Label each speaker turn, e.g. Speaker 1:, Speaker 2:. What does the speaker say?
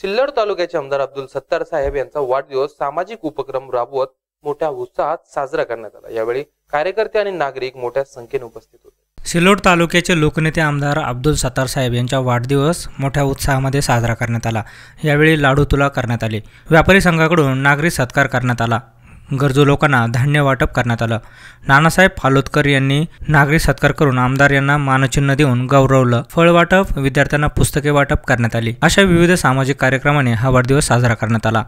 Speaker 1: सिल्लर तालुक्याचे आमदार अब्दुल सत्तार साहेब यांचा वाढदिवस सामाजिक उपक्रम राबवत मोठ्या उत्साहात साजरा करण्यात आला यावेळी कार्यकर्ते आणि नागरिक मोठ्या संख्येने उपस्थित
Speaker 2: होते सिल्लोड तालुक्याचे लोकनेते आमदार अब्दुल सत्तार साहेब यांचा वाढदिवस मोठ्या उत्साहामध्ये साजरा करण्यात आला यावेळी लाडू तुला करण्यात आले व्यापारी संघाकडून नागरी सत्कार करण्यात आला गरजू लोकांना धान्य वाटप करण्यात आलं नानासाहेब फालोदकर यांनी नागरी सत्कार करून आमदार यांना मानचिन्ह देऊन गौरवलं फळ वाटप विद्यार्थ्यांना पुस्तके वाटप करण्यात आली अशा विविध सामाजिक कार्यक्रमाने हा वाढदिवस साजरा करण्यात आला